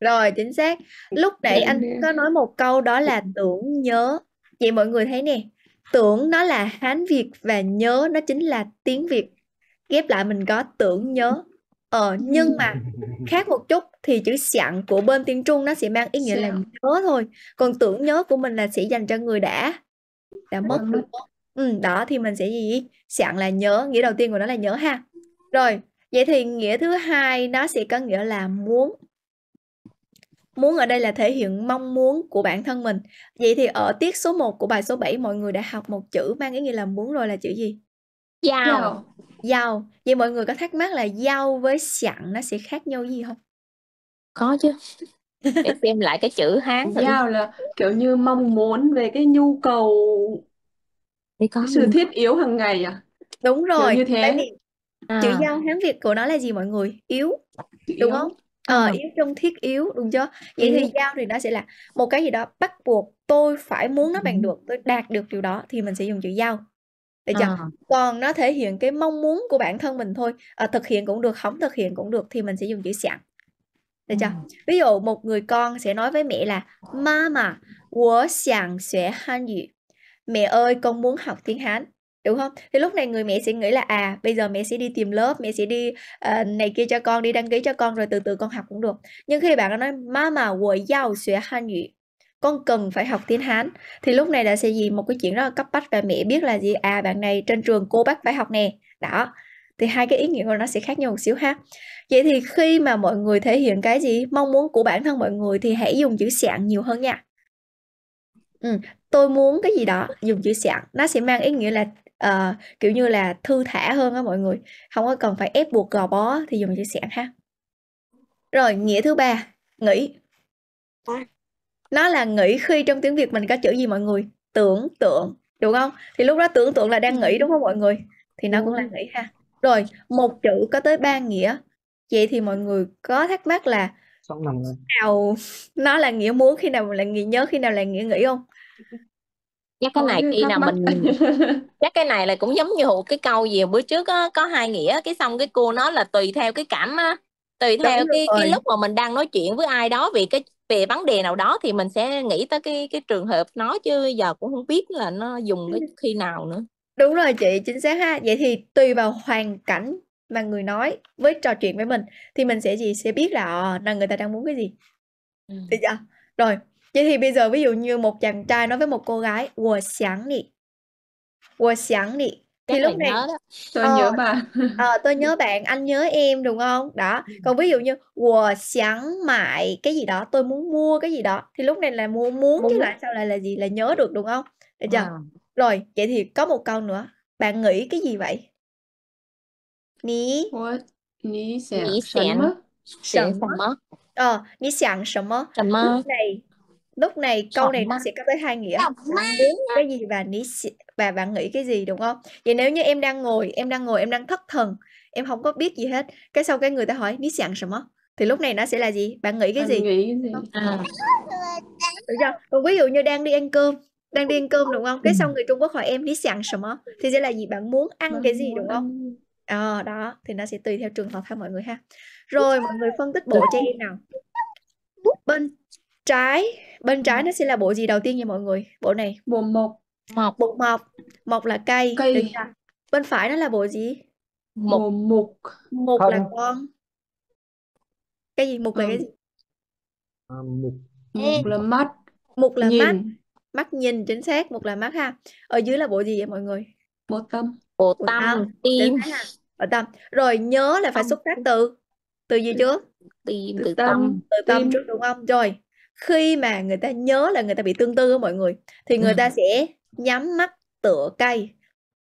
Rồi, chính xác. Lúc nãy anh có nói một câu đó là tưởng nhớ. Vậy mọi người thấy nè, tưởng nó là Hán Việt và nhớ nó chính là tiếng Việt. Ghép lại mình có tưởng nhớ. Ờ, nhưng mà khác một chút thì chữ sẵn của bên tiếng Trung nó sẽ mang ý nghĩa là nhớ thôi. Còn tưởng nhớ của mình là sẽ dành cho người đã đã mất đúng Ừ, đó thì mình sẽ gì? Sẵn là nhớ, nghĩa đầu tiên của nó là nhớ ha. Rồi, vậy thì nghĩa thứ hai nó sẽ có nghĩa là muốn Muốn ở đây là thể hiện mong muốn của bản thân mình. Vậy thì ở ờ, tiết số 1 của bài số 7 mọi người đã học một chữ mang ý nghĩa là muốn rồi là chữ gì? Giàu. Giàu. Vậy mọi người có thắc mắc là giàu với sẵn nó sẽ khác nhau gì không? Có chứ. Để xem lại cái chữ Hán. Giàu là kiểu như mong muốn về cái nhu cầu Đấy có sự thiết yếu hàng ngày à? Đúng rồi. Kiểu như thế. Tại vì à. chữ giao Hán Việt của nó là gì mọi người? Yếu. Chữ Đúng yếu. không? Ờ, ờ, yếu trong thiết yếu, đúng chưa? Vậy thì Yếu. giao thì nó sẽ là một cái gì đó bắt buộc tôi phải muốn nó bằng được, tôi đạt được điều đó thì mình sẽ dùng chữ giao, được chưa? Ờ. Còn nó thể hiện cái mong muốn của bản thân mình thôi, ờ, thực hiện cũng được, không thực hiện cũng được thì mình sẽ dùng chữ sẵn, được chưa? Ví dụ một người con sẽ nói với mẹ là "Mama, 我想学汉语." "Mẹ ơi, con muốn học tiếng Hán." Đúng không? Thì lúc này người mẹ sẽ nghĩ là, à, bây giờ mẹ sẽ đi tìm lớp, mẹ sẽ đi, ờ, này kia cho con, đi đăng ký cho con rồi từ từ con học cũng được. Nhưng khi bạn đã nói: "Mama, 我要学汉语", con cần phải học tiếng Hán, thì lúc này là sẽ gì? Một cái chuyện rất là cấp bách và mẹ biết là gì? À, bạn này trên trường cô bác phải học nè. Đó, thì hai cái ý nghĩa của nó sẽ khác nhau một xíu ha. Vậy thì khi mà mọi người thể hiện cái gì? Mong muốn của bản thân mọi người thì hãy dùng chữ sạn nhiều hơn nha. Ừm, tôi muốn cái gì đó, dùng chữ sạn, nó sẽ mang ý nghĩa là ờ, kiểu như là, thư thả hơn á mọi người, không có cần phải ép buộc gò bó thì dùng chia sẻ ha. Rồi, nghĩa thứ ba, nghĩ. Nó là nghĩ khi trong tiếng Việt mình có chữ gì mọi người? Tưởng tượng, đúng không Thì lúc đó tưởng tượng là đang nghĩ, đúng không mọi người? Thì nó cũng là nghĩ ha. Rồi, một chữ có tới ba nghĩa, vậy thì mọi người có thắc mắc là nào nó là nghĩa muốn, khi nào là nghĩa nhớ, khi nào là nghĩa nghĩ không chắc cái này khi nào mình chắc cái này là cũng giống như cái câu gì bữa trước á, có hai nghĩa cái xong cái cô nói là tùy theo cái cảm á, tùy theo cái cái lúc mà mình đang nói chuyện với ai đó vì cái về vấn đề nào đó thì mình sẽ nghĩ tới cái cái trường hợp nó chứ giờ cũng không biết là nó dùng cái khi nào nữa Đúng rồi chị, chính xác ha. Vậy thì tùy vào hoàn cảnh mà người nói với trò chuyện với mình thì mình sẽ gì sẽ biết là ờ, là người ta đang muốn cái gì. Ừ. Được chưa? Rồi, Vậy thì bây giờ ví dụ như một chàng trai nói với một cô gái, 我想你,我想你. Thì lúc này Tôi nhớ ờ, bà. ờ, tôi nhớ bạn, anh nhớ em đúng không? Đó. Ừ. Còn ví dụ như 我想买 cái gì đó, tôi muốn mua cái gì đó. Thì lúc này là mua muốn chứ Muốn. lại sao lại là gì? Là nhớ được đúng không? Được chưa? Ờ. Rồi, vậy thì có một câu nữa. Bạn nghĩ cái gì vậy? Ní Tôi nghĩ sẽ nghĩ sẽ sẵn mất. sẽ Sẵn. sầm mất Ờ, ní sẵn sớm á. sầm Lúc mơ này lúc này câu này nó sẽ có tới hai nghĩa bạn muốn cái gì và nghĩ và bạn nghĩ cái gì đúng không vậy nếu như em đang ngồi em đang ngồi em đang thất thần em không có biết gì hết cái sau cái người ta hỏi ní sẵn sầm thì lúc này nó sẽ là gì bạn nghĩ cái gì, nghĩ cái gì? À. Được chưa? ví dụ như đang đi ăn cơm đang đi ăn cơm đúng không cái sau ừ. người Trung Quốc hỏi em ní sẵn sầm thì sẽ là gì bạn muốn ăn cái gì đúng không ờ à, đó thì nó sẽ tùy theo trường hợp ha mọi người ha rồi mọi người phân tích bộ cho em nào bên trái bên ừ. trái nó sẽ là bộ gì đầu tiên nha mọi người bộ này bộ mộc mộc bộ mộc mộc là cây, cây. bên phải nó là bộ gì mục bộ mục là con cái gì mục là cái gì à, mục là mắt mục là nhìn. mắt mắt nhìn chính xác mục là mắt ha ở dưới là bộ gì vậy mọi người bộ tâm bộ tâm, tim bộ tâm rồi nhớ là phải xuất phát từ từ gì chưa từ, từ từ tâm, từ tâm trước đúng không rồi khi mà người ta nhớ là người ta bị tương tư mọi người thì người ta ừ. sẽ nhắm mắt tựa cây